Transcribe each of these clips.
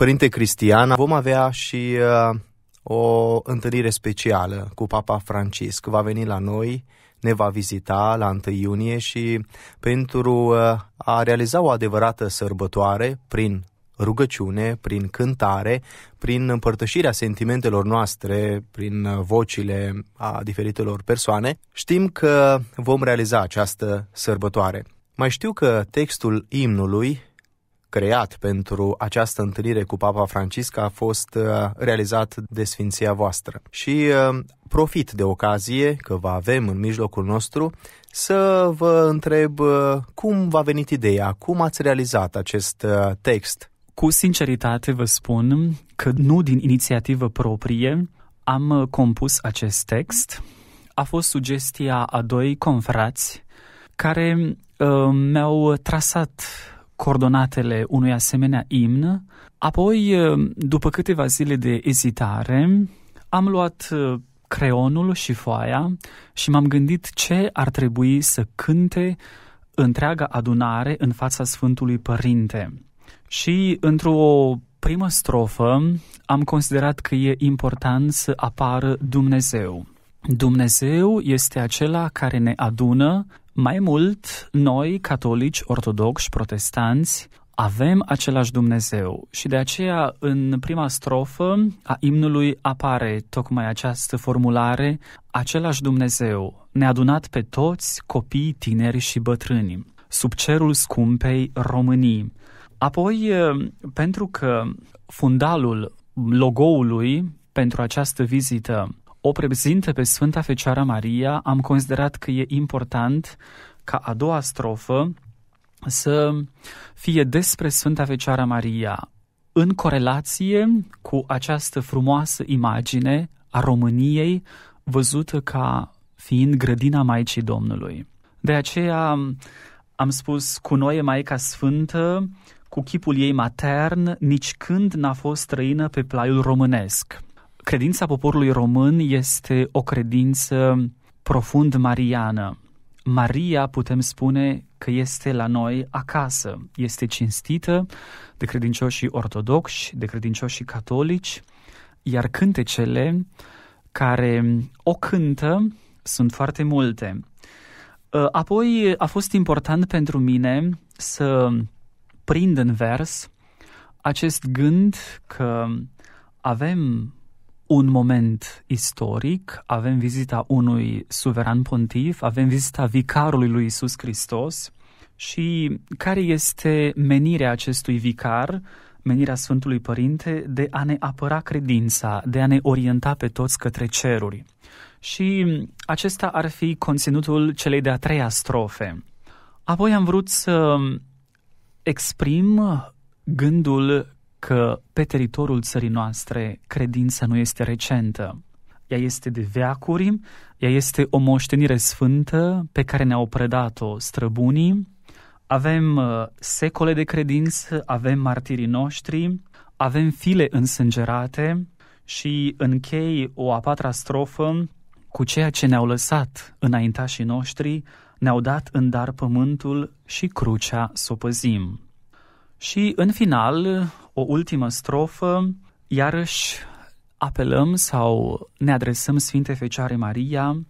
Părinte Cristian, vom avea și uh, o întâlnire specială cu Papa Francisc. Va veni la noi, ne va vizita la 1 iunie și pentru uh, a realiza o adevărată sărbătoare prin rugăciune, prin cântare, prin împărtășirea sentimentelor noastre, prin uh, vocile a diferitelor persoane, știm că vom realiza această sărbătoare. Mai știu că textul imnului creat pentru această întâlnire cu Papa Francisc a fost uh, realizat de Sfinția voastră. Și uh, profit de ocazie că vă avem în mijlocul nostru să vă întreb uh, cum v-a venit ideea, cum ați realizat acest text. Cu sinceritate vă spun că nu din inițiativă proprie am compus acest text. A fost sugestia a doi confrați care uh, mi-au trasat coordonatele unui asemenea imn. Apoi, după câteva zile de ezitare, am luat creonul și foaia și m-am gândit ce ar trebui să cânte întreaga adunare în fața Sfântului Părinte. Și într-o primă strofă am considerat că e important să apară Dumnezeu. Dumnezeu este acela care ne adună mai mult, noi, catolici, ortodoxi, protestanți, avem același Dumnezeu și de aceea în prima strofă a imnului apare tocmai această formulare Același Dumnezeu ne-a adunat pe toți copii, tineri și bătrâni sub cerul scumpei Românii. Apoi, pentru că fundalul logoului pentru această vizită o prezintă pe Sfânta Fecioară Maria, am considerat că e important ca a doua strofă să fie despre Sfânta Fecioară Maria, în corelație cu această frumoasă imagine a României văzută ca fiind grădina Maicii Domnului. De aceea am spus cu noi e Maica Sfântă, cu chipul ei matern, nici când n-a fost străină pe plaiul românesc credința poporului român este o credință profund mariană. Maria, putem spune că este la noi acasă, este cinstită de credincioșii ortodoxi, de credincioșii catolici, iar cântecele care o cântă sunt foarte multe. Uh, apoi a fost important pentru mine să prind în vers acest gând că avem un moment istoric, avem vizita unui suveran pontif, avem vizita vicarului lui Isus Hristos și care este menirea acestui vicar, menirea Sfântului Părinte de a ne apăra credința, de a ne orienta pe toți către ceruri. Și acesta ar fi conținutul celei de-a treia strofe. Apoi am vrut să exprim gândul că pe teritoriul țării noastre credința nu este recentă. Ea este de veacuri, ea este o moștenire sfântă pe care ne-au predat-o străbunii. Avem uh, secole de credință, avem martirii noștri, avem file însângerate și închei o a patra strofă cu ceea ce ne-au lăsat înaintașii noștri, ne-au dat în dar pământul și crucea să o păzim. Și în final, o ultimă strofă, iarăși apelăm sau ne adresăm Sfinte Fecioare Maria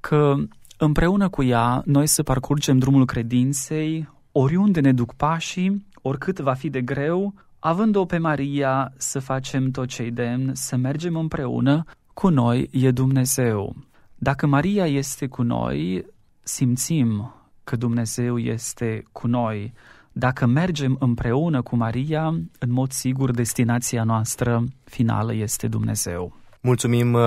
că împreună cu ea noi să parcurgem drumul credinței, oriunde ne duc pașii, oricât va fi de greu, având-o pe Maria să facem tot ce-i demn, să mergem împreună, cu noi e Dumnezeu. Dacă Maria este cu noi, simțim că Dumnezeu este cu noi dacă mergem împreună cu Maria, în mod sigur destinația noastră finală este Dumnezeu. Mulțumim uh,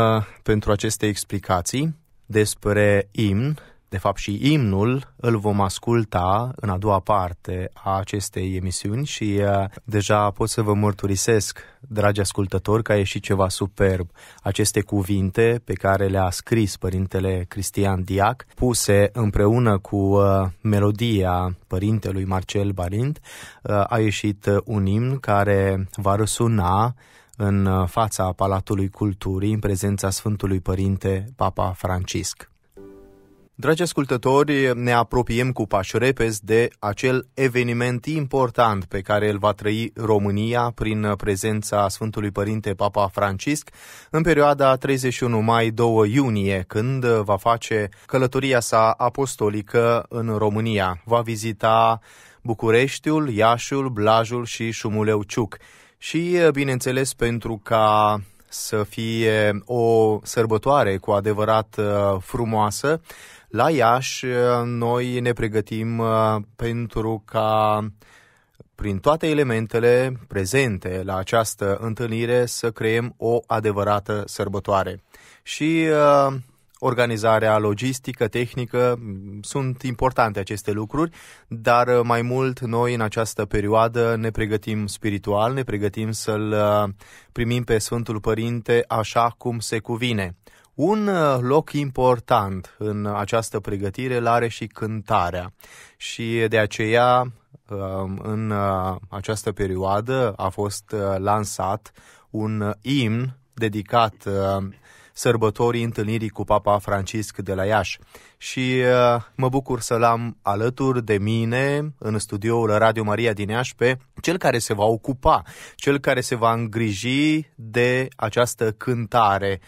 pentru aceste explicații despre imn de fapt și imnul, îl vom asculta în a doua parte a acestei emisiuni și uh, deja pot să vă mărturisesc, dragi ascultători, că a ieșit ceva superb. Aceste cuvinte pe care le-a scris Părintele Cristian Diac, puse împreună cu uh, melodia Părintelui Marcel Barint, uh, a ieșit un imn care va răsuna în fața Palatului Culturii, în prezența Sfântului Părinte Papa Francisc. Dragi ascultători, ne apropiem cu pași repezi de acel eveniment important pe care îl va trăi România prin prezența Sfântului Părinte Papa Francisc în perioada 31 mai-2 iunie, când va face călătoria sa apostolică în România. Va vizita Bucureștiul, Iașul, Blajul și Ciuc. Și, bineînțeles, pentru ca să fie o sărbătoare cu adevărat uh, frumoasă, la Iași, uh, noi ne pregătim uh, pentru ca prin toate elementele prezente la această întâlnire să creăm o adevărată sărbătoare. Și uh, organizarea logistică, tehnică, mm, sunt importante aceste lucruri, dar uh, mai mult noi în această perioadă ne pregătim spiritual, ne pregătim să-L primim pe Sfântul Părinte așa cum se cuvine. Un uh, loc important în această pregătire îl are și cântarea și de aceea um, în uh, această perioadă a fost uh, lansat un imn dedicat sărbătorii întâlnirii cu Papa Francisc de la Iași și mă bucur să-l am alături de mine în studioul Radio Maria din Iași pe cel care se va ocupa, cel care se va îngriji de această cântare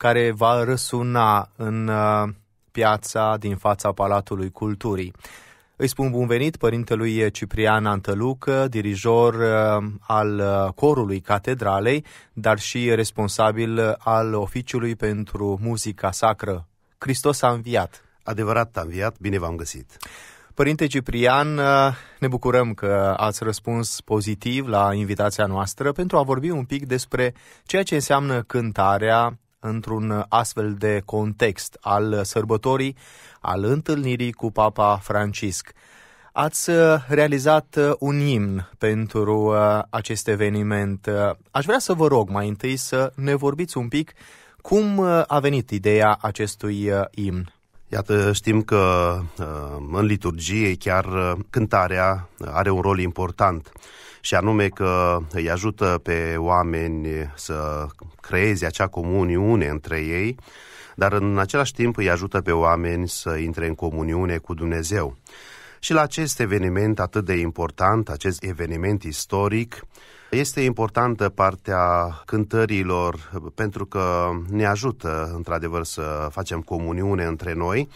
care va răsuna în uh, piața din fața Palatului Culturii. Îi spun bun venit părintelui Ciprian Antăluc, dirijor uh, al uh, corului catedralei, dar și responsabil al oficiului pentru muzica sacră. Hristos a înviat! Adevărat a înviat, bine v-am găsit! Părinte Ciprian, ne bucurăm că ați răspuns pozitiv la invitația noastră pentru a vorbi un pic despre ceea ce înseamnă cântarea, într-un astfel de context al sărbătorii, al întâlnirii cu Papa Francisc. Ați uh, realizat uh, un imn pentru uh, acest eveniment. Aș vrea să vă rog mai întâi să ne vorbiți un pic cum a venit ideea acestui imn. Iată, știm că uh, în liturgie chiar uh, cântarea uh, are un rol important și anume că îi ajută pe oameni să creeze acea comuniune între ei, dar în același timp îi ajută pe oameni să intre în comuniune cu Dumnezeu. Și la acest eveniment atât de important, acest eveniment istoric, este importantă partea cântărilor pentru că ne ajută într-adevăr să facem comuniune între noi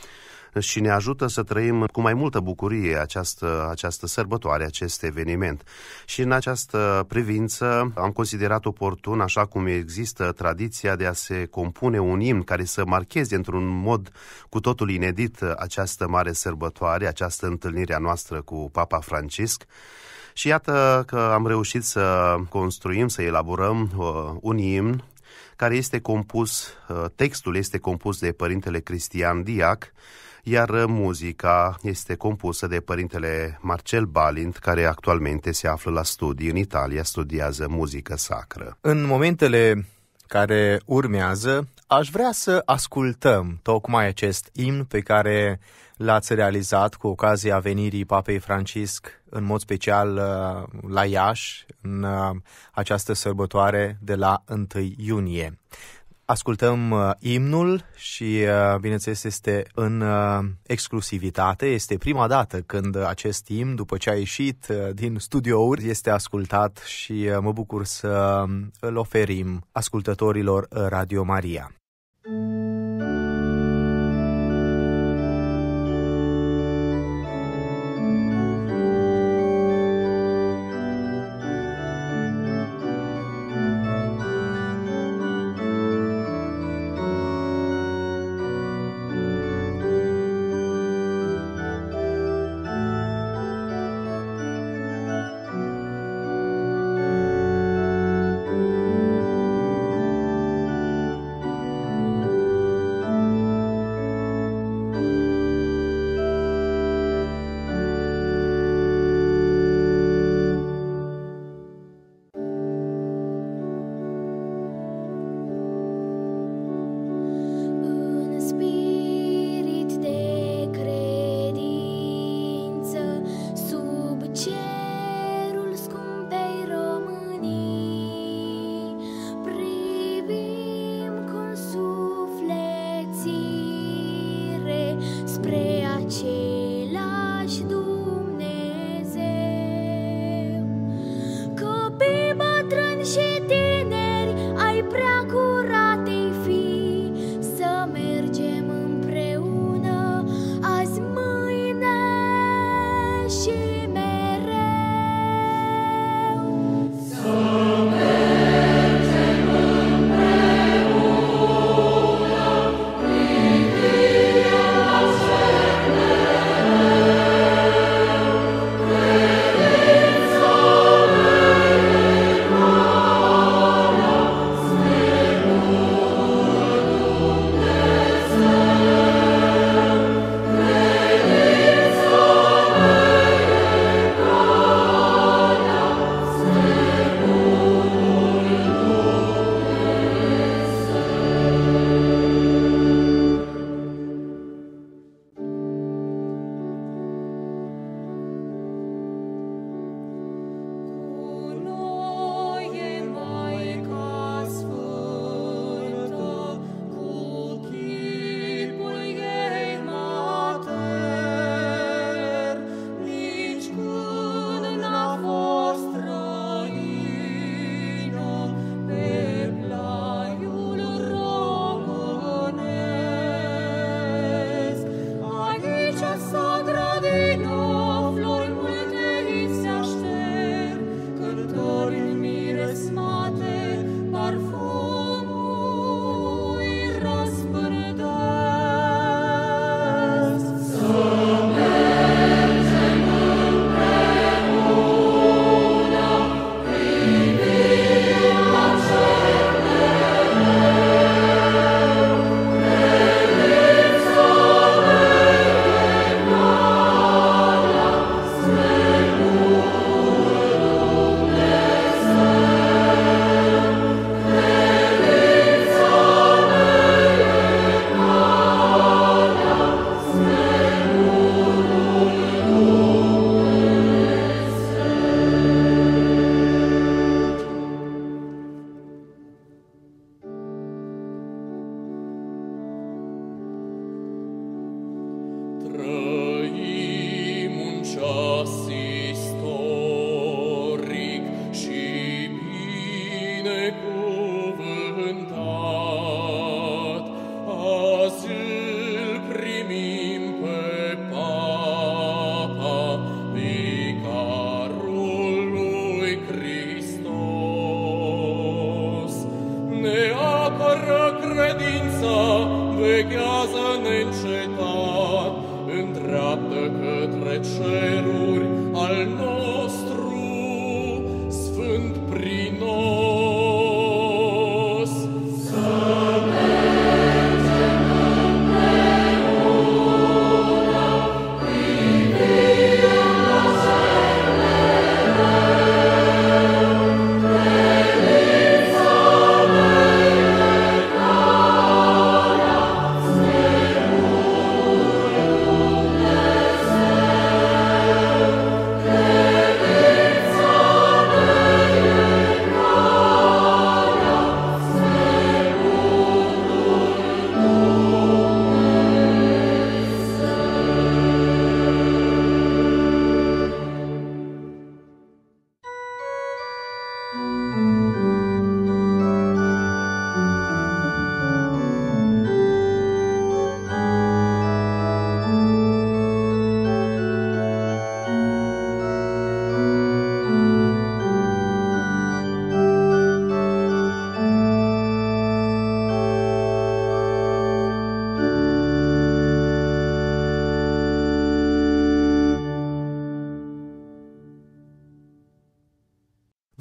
și ne ajută să trăim cu mai multă bucurie această, această sărbătoare, acest eveniment. Și în această privință am considerat oportun, așa cum există tradiția de a se compune un imn care să marcheze într-un mod cu totul inedit această mare sărbătoare, această întâlnire a noastră cu Papa Francisc, și iată că am reușit să construim, să elaborăm uh, un imn care este compus, uh, textul este compus de părintele Cristian Diac, iar muzica este compusă de părintele Marcel Balint, care actualmente se află la studii în Italia, studiază muzică sacră. În momentele care urmează, Aș vrea să ascultăm tocmai acest imn pe care l-ați realizat cu ocazia venirii Papei Francisc, în mod special uh, la Iași, în uh, această sărbătoare de la 1 iunie. Ascultăm uh, imnul și, uh, bineînțeles, este în uh, exclusivitate. Este prima dată când acest imn, după ce a ieșit din studiouri, este ascultat și mă bucur să um, îl oferim ascultătorilor Radio Maria.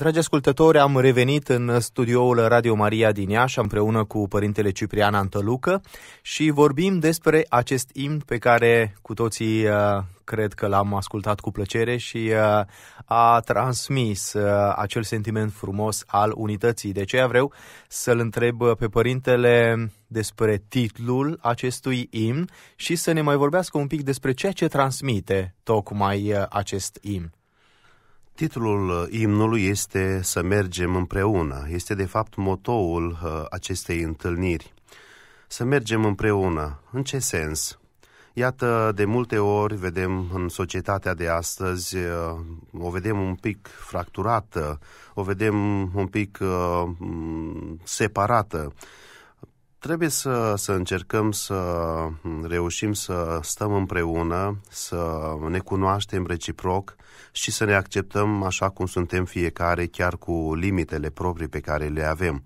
Dragi ascultători, am revenit în studioul Radio Maria din Iași împreună cu Părintele Ciprian Antălucă și vorbim despre acest imn pe care cu toții uh, cred că l-am ascultat cu plăcere și uh, a transmis uh, acel sentiment frumos al unității. De aceea vreau să-l întreb pe Părintele despre titlul acestui imn și să ne mai vorbească un pic despre ceea ce transmite tocmai acest imn. Titlul uh, imnului este Să mergem împreună. Este de fapt motoul uh, acestei întâlniri. Să mergem împreună. În ce sens? Iată, de multe ori vedem în societatea de astăzi, uh, o vedem un pic fracturată, o vedem un pic separată. Trebuie să, să încercăm să mm, reușim să stăm împreună, să ne cunoaștem reciproc și să ne acceptăm așa cum suntem fiecare, chiar cu limitele proprii pe care le avem.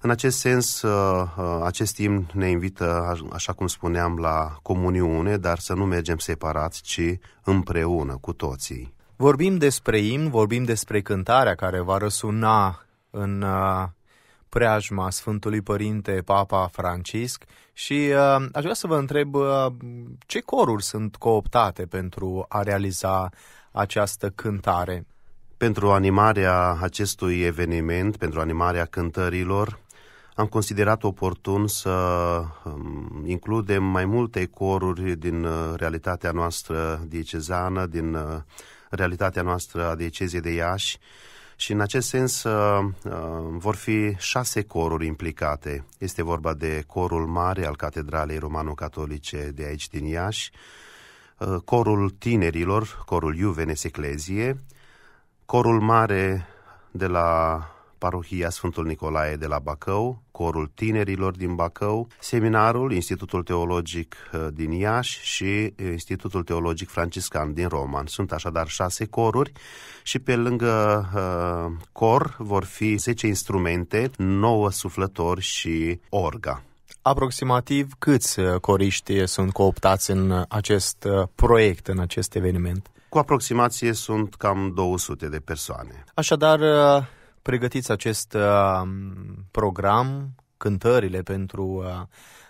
În acest sens, uh, uh, acest timp ne invită, așa cum spuneam, la comuniune, dar să nu mergem separat, ci împreună cu toții. Vorbim despre imn, vorbim despre cântarea care va răsuna în uh, preajma Sfântului Părinte Papa Francisc și uh, aș vrea să vă întreb uh, ce coruri sunt cooptate pentru a realiza această cântare. Pentru animarea acestui eveniment, pentru animarea cântărilor, am considerat oportun să um, includem mai multe coruri din uh, realitatea noastră diecezană, din uh, realitatea noastră a dieceziei de Iași, și în acest sens uh, uh, vor fi șase coruri implicate. Este vorba de corul mare al Catedralei Romano-Catolice de aici din Iași, uh, corul tinerilor, corul Iuvenes Eclezie, corul mare de la parohia Sfântul Nicolae de la Bacău, Corul Tinerilor din Bacău, Seminarul, Institutul Teologic uh, din Iași și uh, Institutul Teologic Franciscan din Roman. Sunt așadar șase coruri și pe lângă uh, cor vor fi 10 instrumente, 9 suflători și orga. Aproximativ câți uh, coriști sunt cooptați în acest proiect, în acest eveniment? Cu aproximație sunt cam 200 de persoane. Așadar, pregătiți acest uh, program, cântările pentru uh,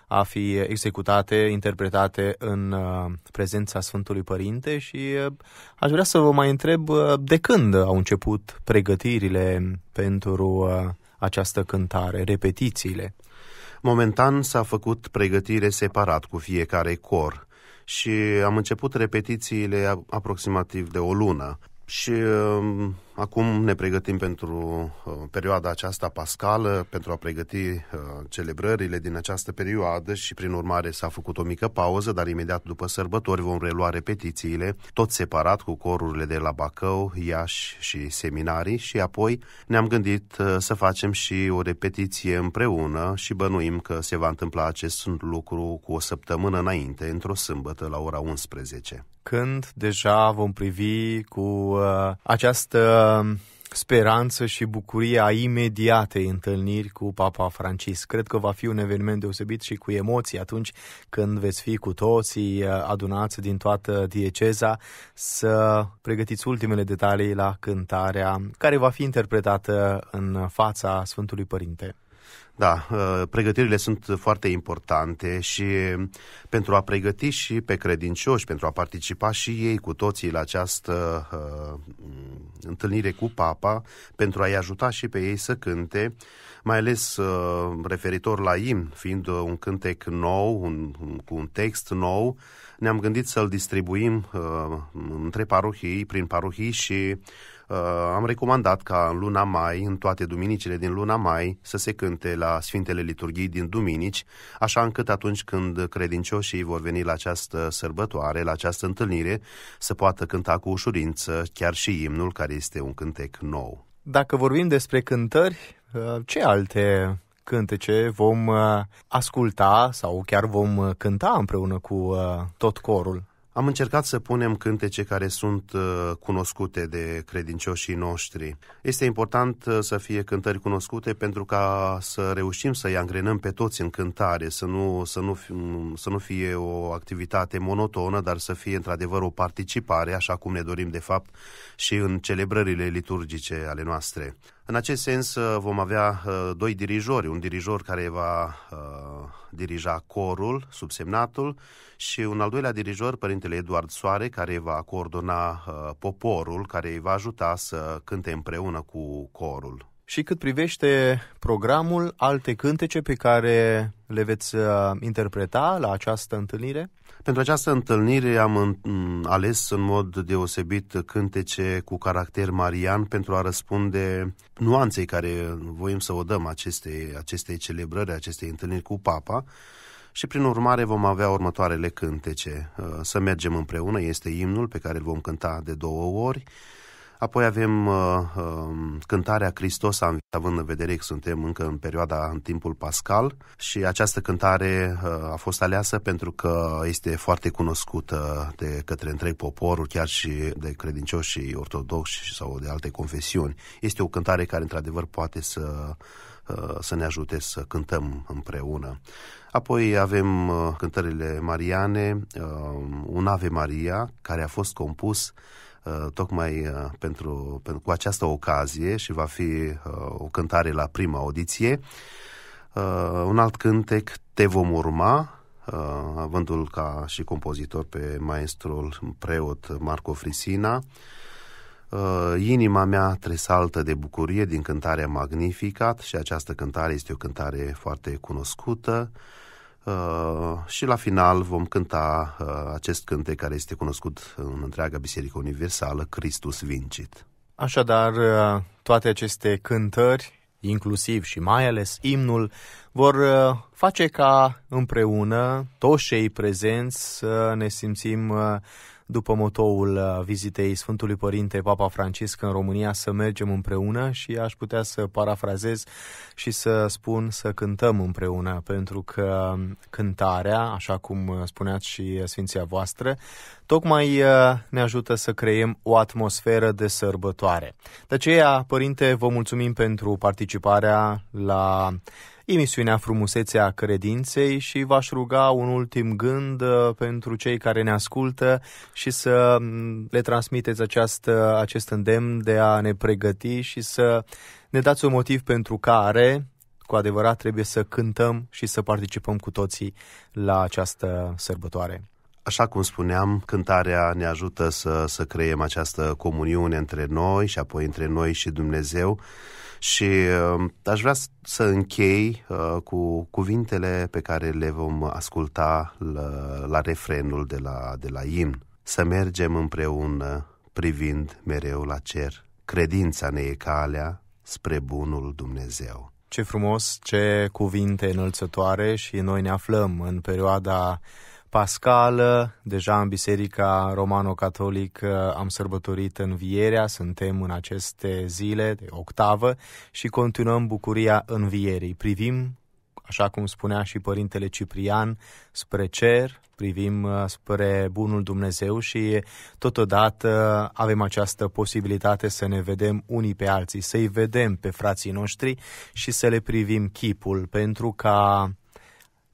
a fi executate, interpretate în uh, prezența Sfântului Părinte și aș vrea să vă mai întreb de când au început pregătirile pentru această cântare, repetițiile. Momentan s-a făcut pregătire separat cu fiecare cor și am început repetițiile aproximativ de o lună. Și Acum ne pregătim pentru uh, perioada aceasta pascală, pentru a pregăti uh, celebrările din această perioadă și prin urmare s-a făcut o mică pauză, dar imediat după sărbători vom relua repetițiile, tot separat cu corurile de la Bacău, Iași și seminarii și apoi ne-am gândit uh, să facem și o repetiție împreună și bănuim că se va întâmpla acest lucru cu o săptămână înainte, într-o sâmbătă la ora 11. Când deja vom privi cu uh, această Um, speranță și bucurie a imediatei întâlniri cu Papa Francis. Cred că va fi un eveniment deosebit și cu emoții atunci când veți fi cu toții uh, adunați din toată dieceza să pregătiți ultimele detalii la cântarea care va fi interpretată în fața Sfântului Părinte. Da, uh, pregătirile sunt foarte importante și um, pentru a pregăti și pe credincioși, pentru a participa și ei cu toții la această uh, mm, întâlnire cu Papa, pentru a-i ajuta și pe ei să cânte, mai ales uh, referitor la imn, fiind uh, un cântec nou, un, cu un text nou, ne-am gândit să-l distribuim uh, între parohii, prin parohii și Uh, am recomandat ca în luna mai, în toate duminicile din luna mai, să se cânte la Sfintele Liturghii din duminici, așa încât atunci când credincioșii vor veni la această sărbătoare, la această întâlnire, să poată cânta cu ușurință chiar și imnul, care este un cântec nou. Dacă vorbim despre cântări, uh, ce alte cântece vom uh, asculta sau chiar vom uh, cânta împreună cu tot corul? Am încercat să punem cântece care sunt uh, cunoscute de credincioșii noștri. Este important uh, să fie cântări cunoscute pentru ca să reușim să-i angrenăm pe toți în cântare, să nu, să nu, mm, să nu fie o activitate monotonă, dar să fie într-adevăr o participare, așa cum ne dorim de fapt, și în celebrările liturgice ale noastre. În acest sens uh, vom avea uh, doi dirijori, un dirijor care va uh, dirija corul, subsemnatul, și un al doilea dirijor, părintele Eduard Soare, care va coordona poporul, care îi va ajuta să cânte împreună cu corul. Și cât privește programul, alte cântece pe care le veți uh, interpreta la această întâlnire? Pentru această întâlnire am mm, ales în mod deosebit cântece cu caracter marian pentru a răspunde nuanței care voim să o dăm acestei, acestei celebrări, acestei întâlniri cu Papa și prin urmare vom avea următoarele cântece. Uh, să mergem împreună este imnul pe care îl vom cânta de două ori, Apoi avem uh, uh, cântarea Hristos a înviat, având în vedere că suntem încă în perioada, în timpul pascal și această cântare uh, a fost aleasă pentru că este foarte cunoscută de către întreg poporul, chiar și de credincioși ortodoxi sau de alte confesiuni. Este o cântare care într-adevăr poate să uh, să ne ajute să cântăm împreună. Apoi avem uh, cântările mariane, uh, un Ave Maria, care a fost compus Uh, tocmai uh, pentru, pentru, cu această ocazie și va fi uh, o cântare la prima audiție. Un alt cântec, Te vom urma, avându-l ca și compozitor pe maestrul preot Marco Frisina. Inima mea tresaltă de bucurie din cântarea Magnificat și această cântare este o cântare foarte cunoscută. Uh, și la final vom cânta uh, acest cântec care este cunoscut în întreaga Biserică Universală, Christus Vincit. Așadar, uh, toate aceste cântări, inclusiv și mai ales imnul, vor uh, face ca împreună, toți cei prezenți, să ne simțim după motoul uh, vizitei Sfântului Părinte Papa Francisc în România să mergem împreună și aș putea să parafrazez și să spun să cântăm împreună, pentru că um, cântarea, așa cum uh, spuneați și Sfinția voastră, tocmai uh, ne ajută să creiem o atmosferă de sărbătoare. De aceea, Părinte, vă mulțumim pentru participarea la emisiunea Frumusețea Credinței și v-aș ruga un ultim gând uh, pentru cei care ne ascultă și să mm, le transmiteți această, acest îndemn de a ne pregăti și să ne dați un motiv pentru care cu adevărat trebuie să cântăm și să participăm cu toții la această sărbătoare. Așa cum spuneam, cântarea ne ajută să, să creăm această comuniune între noi și apoi între noi și Dumnezeu și uh, aș vrea să închei uh, cu cuvintele pe care le vom asculta la, la refrenul de la, de la imn. Să mergem împreună privind mereu la cer. Credința ne e calea spre bunul Dumnezeu. Ce frumos, ce cuvinte înălțătoare și noi ne aflăm în perioada pascală, deja în Biserica Romano-Catolică am sărbătorit învierea, suntem în aceste zile de octavă și continuăm bucuria învierii. Privim, așa cum spunea și Părintele Ciprian, spre cer, privim uh, spre Bunul Dumnezeu și totodată avem această posibilitate să ne vedem unii pe alții, să-i vedem pe frații noștri și să le privim chipul, pentru ca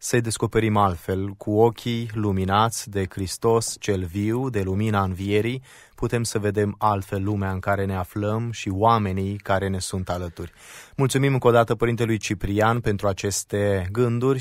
să-i descoperim altfel, cu ochii luminați de Hristos cel viu, de lumina învierii, putem să vedem altfel lumea în care ne aflăm și oamenii care ne sunt alături. Mulțumim încă o dată Părintelui Ciprian pentru aceste gânduri.